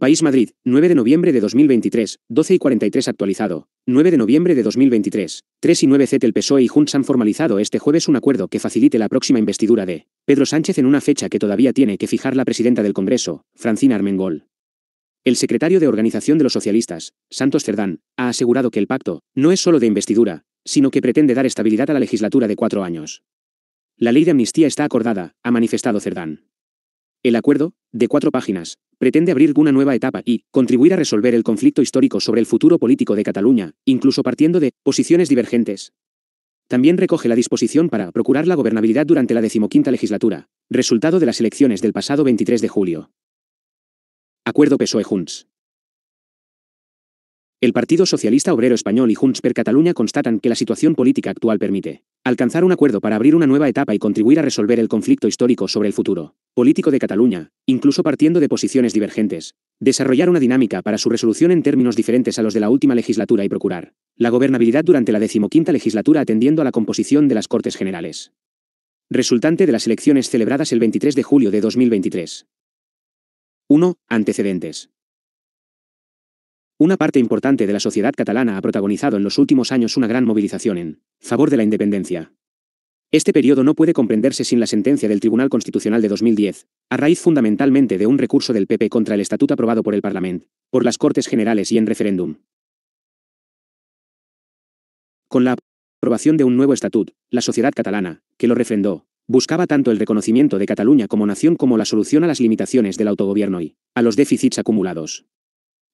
País Madrid, 9 de noviembre de 2023, 12 y 43 actualizado, 9 de noviembre de 2023, 3 y 9 Z el PSOE y Junts han formalizado este jueves un acuerdo que facilite la próxima investidura de Pedro Sánchez en una fecha que todavía tiene que fijar la presidenta del Congreso, Francina Armengol. El secretario de Organización de los Socialistas, Santos Cerdán, ha asegurado que el pacto no es solo de investidura, sino que pretende dar estabilidad a la legislatura de cuatro años. La ley de amnistía está acordada, ha manifestado Cerdán. El acuerdo, de cuatro páginas, pretende abrir una nueva etapa y contribuir a resolver el conflicto histórico sobre el futuro político de Cataluña, incluso partiendo de posiciones divergentes. También recoge la disposición para procurar la gobernabilidad durante la decimoquinta legislatura, resultado de las elecciones del pasado 23 de julio. Acuerdo PSOE-Junts. El Partido Socialista Obrero Español y Junts per Cataluña constatan que la situación política actual permite alcanzar un acuerdo para abrir una nueva etapa y contribuir a resolver el conflicto histórico sobre el futuro político de Cataluña, incluso partiendo de posiciones divergentes, desarrollar una dinámica para su resolución en términos diferentes a los de la última legislatura y procurar la gobernabilidad durante la decimoquinta legislatura atendiendo a la composición de las Cortes Generales. Resultante de las elecciones celebradas el 23 de julio de 2023. 1. Antecedentes. Una parte importante de la sociedad catalana ha protagonizado en los últimos años una gran movilización en favor de la independencia. Este periodo no puede comprenderse sin la sentencia del Tribunal Constitucional de 2010, a raíz fundamentalmente de un recurso del PP contra el estatuto aprobado por el Parlamento, por las Cortes Generales y en referéndum. Con la aprobación de un nuevo estatut, la sociedad catalana, que lo refrendó, buscaba tanto el reconocimiento de Cataluña como nación como la solución a las limitaciones del autogobierno y a los déficits acumulados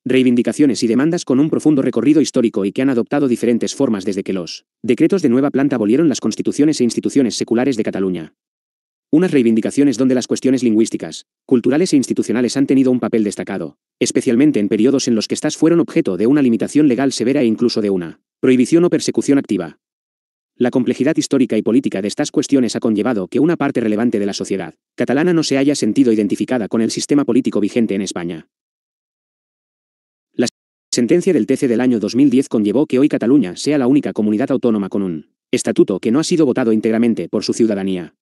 reivindicaciones y demandas con un profundo recorrido histórico y que han adoptado diferentes formas desde que los decretos de nueva planta abolieron las constituciones e instituciones seculares de Cataluña. Unas reivindicaciones donde las cuestiones lingüísticas, culturales e institucionales han tenido un papel destacado, especialmente en periodos en los que estas fueron objeto de una limitación legal severa e incluso de una prohibición o persecución activa. La complejidad histórica y política de estas cuestiones ha conllevado que una parte relevante de la sociedad catalana no se haya sentido identificada con el sistema político vigente en España, sentencia del TC del año 2010 conllevó que hoy Cataluña sea la única comunidad autónoma con un estatuto que no ha sido votado íntegramente por su ciudadanía.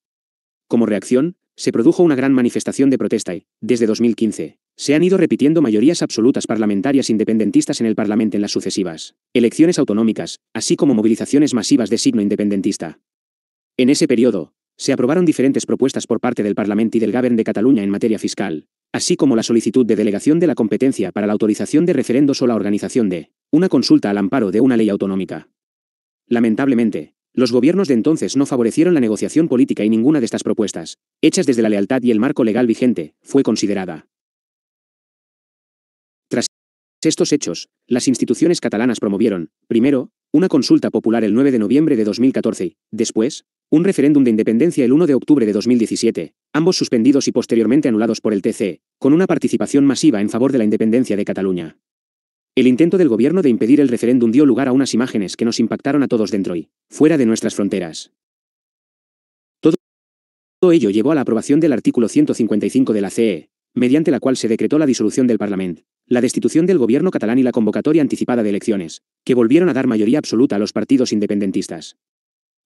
Como reacción, se produjo una gran manifestación de protesta y, desde 2015, se han ido repitiendo mayorías absolutas parlamentarias independentistas en el Parlamento en las sucesivas elecciones autonómicas, así como movilizaciones masivas de signo independentista. En ese periodo, se aprobaron diferentes propuestas por parte del Parlamento y del Govern de Cataluña en materia fiscal, así como la solicitud de delegación de la competencia para la autorización de referendos o la organización de una consulta al amparo de una ley autonómica. Lamentablemente, los gobiernos de entonces no favorecieron la negociación política y ninguna de estas propuestas, hechas desde la lealtad y el marco legal vigente, fue considerada estos hechos, las instituciones catalanas promovieron, primero, una consulta popular el 9 de noviembre de 2014, después, un referéndum de independencia el 1 de octubre de 2017, ambos suspendidos y posteriormente anulados por el TC, con una participación masiva en favor de la independencia de Cataluña. El intento del gobierno de impedir el referéndum dio lugar a unas imágenes que nos impactaron a todos dentro y fuera de nuestras fronteras. Todo ello llevó a la aprobación del artículo 155 de la CE, mediante la cual se decretó la disolución del Parlamento, la destitución del gobierno catalán y la convocatoria anticipada de elecciones, que volvieron a dar mayoría absoluta a los partidos independentistas.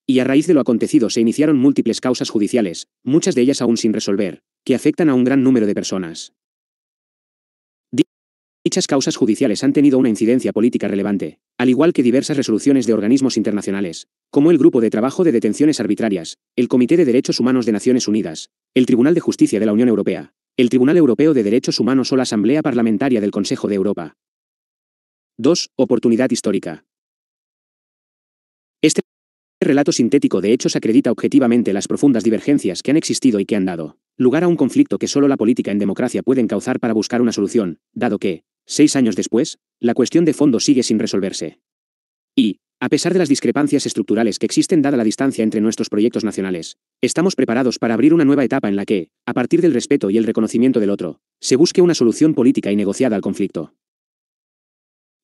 Y a raíz de lo acontecido se iniciaron múltiples causas judiciales, muchas de ellas aún sin resolver, que afectan a un gran número de personas. Dichas causas judiciales han tenido una incidencia política relevante, al igual que diversas resoluciones de organismos internacionales, como el Grupo de Trabajo de Detenciones Arbitrarias, el Comité de Derechos Humanos de Naciones Unidas, el Tribunal de Justicia de la Unión Europea, el Tribunal Europeo de Derechos Humanos o la Asamblea Parlamentaria del Consejo de Europa. 2. Oportunidad histórica. Este relato sintético de hechos acredita objetivamente las profundas divergencias que han existido y que han dado lugar a un conflicto que solo la política en democracia pueden causar para buscar una solución, dado que, seis años después, la cuestión de fondo sigue sin resolverse. Y, a pesar de las discrepancias estructurales que existen dada la distancia entre nuestros proyectos nacionales, estamos preparados para abrir una nueva etapa en la que, a partir del respeto y el reconocimiento del otro, se busque una solución política y negociada al conflicto.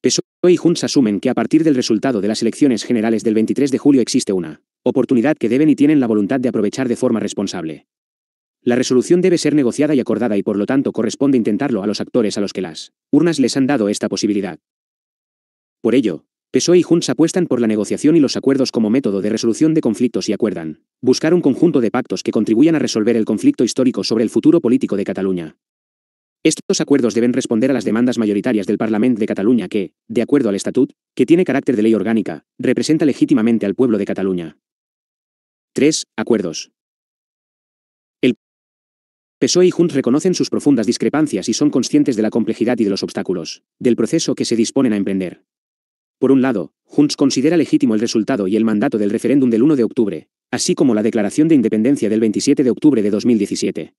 PSOE y Junts asumen que a partir del resultado de las elecciones generales del 23 de julio existe una oportunidad que deben y tienen la voluntad de aprovechar de forma responsable. La resolución debe ser negociada y acordada y por lo tanto corresponde intentarlo a los actores a los que las urnas les han dado esta posibilidad. Por ello, PSOE y Junts apuestan por la negociación y los acuerdos como método de resolución de conflictos y acuerdan buscar un conjunto de pactos que contribuyan a resolver el conflicto histórico sobre el futuro político de Cataluña. Estos acuerdos deben responder a las demandas mayoritarias del Parlamento de Cataluña que, de acuerdo al Estatut, que tiene carácter de ley orgánica, representa legítimamente al pueblo de Cataluña. 3. Acuerdos. El PSOE y Junts reconocen sus profundas discrepancias y son conscientes de la complejidad y de los obstáculos del proceso que se disponen a emprender. Por un lado, Junts considera legítimo el resultado y el mandato del referéndum del 1 de octubre, así como la declaración de independencia del 27 de octubre de 2017.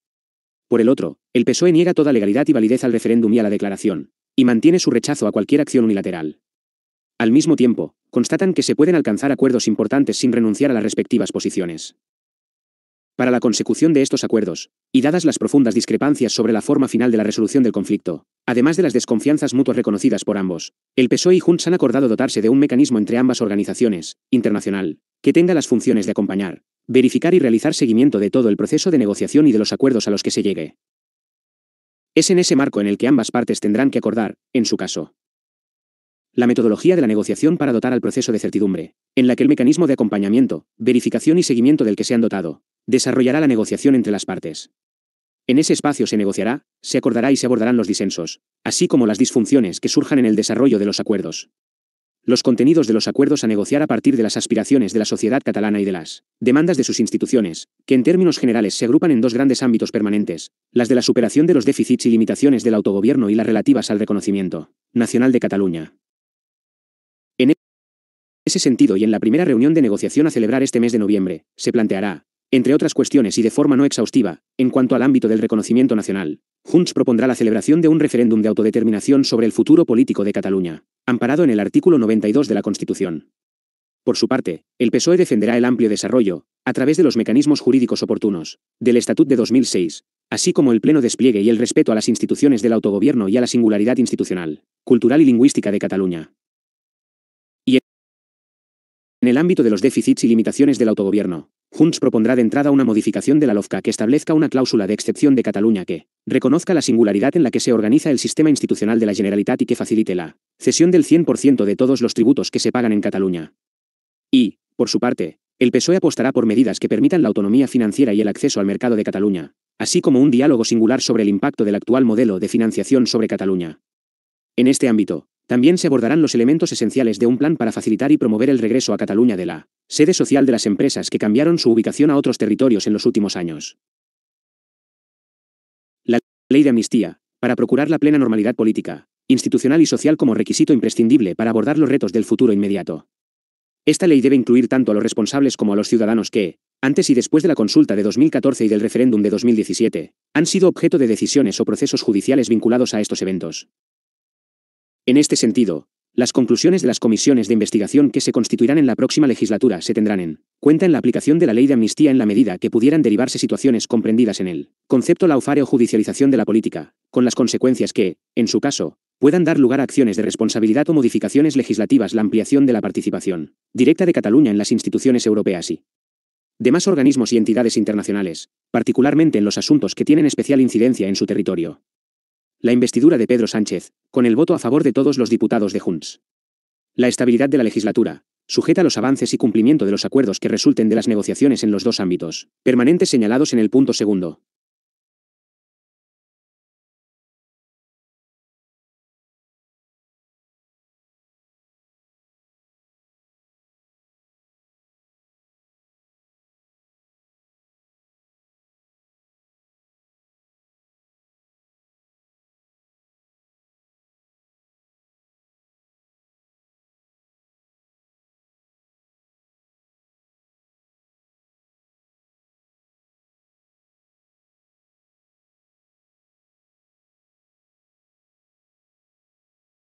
Por el otro, el PSOE niega toda legalidad y validez al referéndum y a la declaración, y mantiene su rechazo a cualquier acción unilateral. Al mismo tiempo, constatan que se pueden alcanzar acuerdos importantes sin renunciar a las respectivas posiciones para la consecución de estos acuerdos, y dadas las profundas discrepancias sobre la forma final de la resolución del conflicto, además de las desconfianzas mutuas reconocidas por ambos, el PSOE y Junts han acordado dotarse de un mecanismo entre ambas organizaciones, internacional, que tenga las funciones de acompañar, verificar y realizar seguimiento de todo el proceso de negociación y de los acuerdos a los que se llegue. Es en ese marco en el que ambas partes tendrán que acordar, en su caso, la metodología de la negociación para dotar al proceso de certidumbre, en la que el mecanismo de acompañamiento, verificación y seguimiento del que se han dotado, desarrollará la negociación entre las partes. En ese espacio se negociará, se acordará y se abordarán los disensos, así como las disfunciones que surjan en el desarrollo de los acuerdos. Los contenidos de los acuerdos a negociar a partir de las aspiraciones de la sociedad catalana y de las demandas de sus instituciones, que en términos generales se agrupan en dos grandes ámbitos permanentes, las de la superación de los déficits y limitaciones del autogobierno y las relativas al reconocimiento nacional de Cataluña ese sentido y en la primera reunión de negociación a celebrar este mes de noviembre, se planteará, entre otras cuestiones y de forma no exhaustiva, en cuanto al ámbito del reconocimiento nacional, Junts propondrá la celebración de un referéndum de autodeterminación sobre el futuro político de Cataluña, amparado en el artículo 92 de la Constitución. Por su parte, el PSOE defenderá el amplio desarrollo, a través de los mecanismos jurídicos oportunos, del Estatut de 2006, así como el pleno despliegue y el respeto a las instituciones del autogobierno y a la singularidad institucional, cultural y lingüística de Cataluña. En el ámbito de los déficits y limitaciones del autogobierno, Junts propondrá de entrada una modificación de la LOFCA que establezca una cláusula de excepción de Cataluña que reconozca la singularidad en la que se organiza el sistema institucional de la Generalitat y que facilite la cesión del 100% de todos los tributos que se pagan en Cataluña. Y, por su parte, el PSOE apostará por medidas que permitan la autonomía financiera y el acceso al mercado de Cataluña, así como un diálogo singular sobre el impacto del actual modelo de financiación sobre Cataluña. En este ámbito, también se abordarán los elementos esenciales de un plan para facilitar y promover el regreso a Cataluña de la sede social de las empresas que cambiaron su ubicación a otros territorios en los últimos años. La ley de amnistía, para procurar la plena normalidad política, institucional y social como requisito imprescindible para abordar los retos del futuro inmediato. Esta ley debe incluir tanto a los responsables como a los ciudadanos que, antes y después de la consulta de 2014 y del referéndum de 2017, han sido objeto de decisiones o procesos judiciales vinculados a estos eventos. En este sentido, las conclusiones de las comisiones de investigación que se constituirán en la próxima legislatura se tendrán en cuenta en la aplicación de la ley de amnistía en la medida que pudieran derivarse situaciones comprendidas en el concepto laufare o judicialización de la política, con las consecuencias que, en su caso, puedan dar lugar a acciones de responsabilidad o modificaciones legislativas la ampliación de la participación directa de Cataluña en las instituciones europeas y demás organismos y entidades internacionales, particularmente en los asuntos que tienen especial incidencia en su territorio. La investidura de Pedro Sánchez, con el voto a favor de todos los diputados de Junts. La estabilidad de la legislatura, sujeta a los avances y cumplimiento de los acuerdos que resulten de las negociaciones en los dos ámbitos, permanentes señalados en el punto segundo.